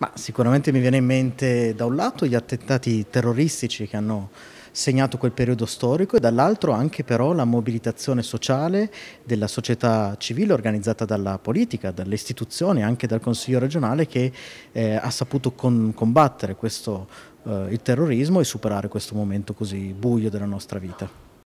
Ma sicuramente mi viene in mente da un lato gli attentati terroristici che hanno segnato quel periodo storico e dall'altro anche però la mobilitazione sociale della società civile organizzata dalla politica, dalle istituzioni, anche dal Consiglio regionale che eh, ha saputo con, combattere questo, eh, il terrorismo e superare questo momento così buio della nostra vita.